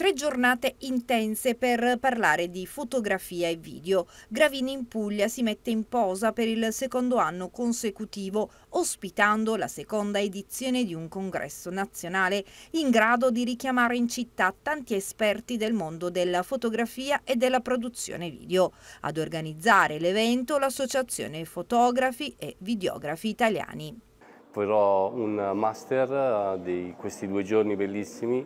Tre giornate intense per parlare di fotografia e video. Gravini in Puglia si mette in posa per il secondo anno consecutivo, ospitando la seconda edizione di un congresso nazionale in grado di richiamare in città tanti esperti del mondo della fotografia e della produzione video. Ad organizzare l'evento l'associazione fotografi e videografi italiani. Farò un master eh, di questi due giorni bellissimi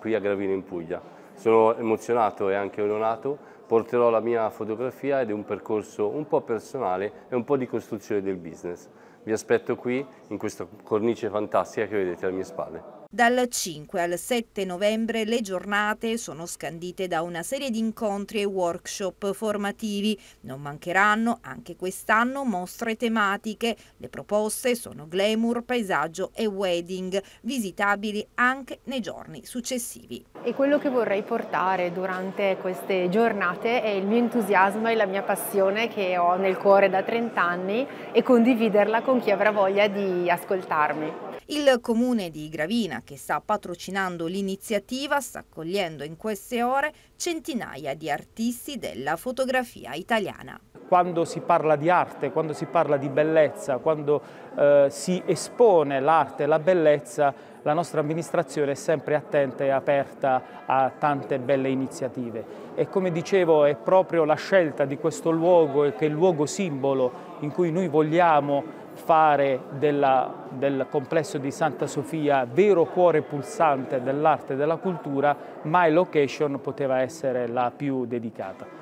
qui a Gravino in Puglia. Sono emozionato e anche onorato, porterò la mia fotografia ed è un percorso un po' personale e un po' di costruzione del business. Vi aspetto qui in questa cornice fantastica che vedete alle mie spalle. Dal 5 al 7 novembre le giornate sono scandite da una serie di incontri e workshop formativi. Non mancheranno anche quest'anno mostre tematiche. Le proposte sono glamour, paesaggio e wedding, visitabili anche nei giorni successivi. E quello che vorrei portare durante queste giornate è il mio entusiasmo e la mia passione che ho nel cuore da 30 anni e condividerla con chi avrà voglia di ascoltarmi. Il comune di Gravina, che sta patrocinando l'iniziativa, sta accogliendo in queste ore centinaia di artisti della fotografia italiana quando si parla di arte, quando si parla di bellezza, quando eh, si espone l'arte e la bellezza, la nostra amministrazione è sempre attenta e aperta a tante belle iniziative. E come dicevo è proprio la scelta di questo luogo, che è il luogo simbolo in cui noi vogliamo fare della, del complesso di Santa Sofia vero cuore pulsante dell'arte e della cultura, My Location poteva essere la più dedicata.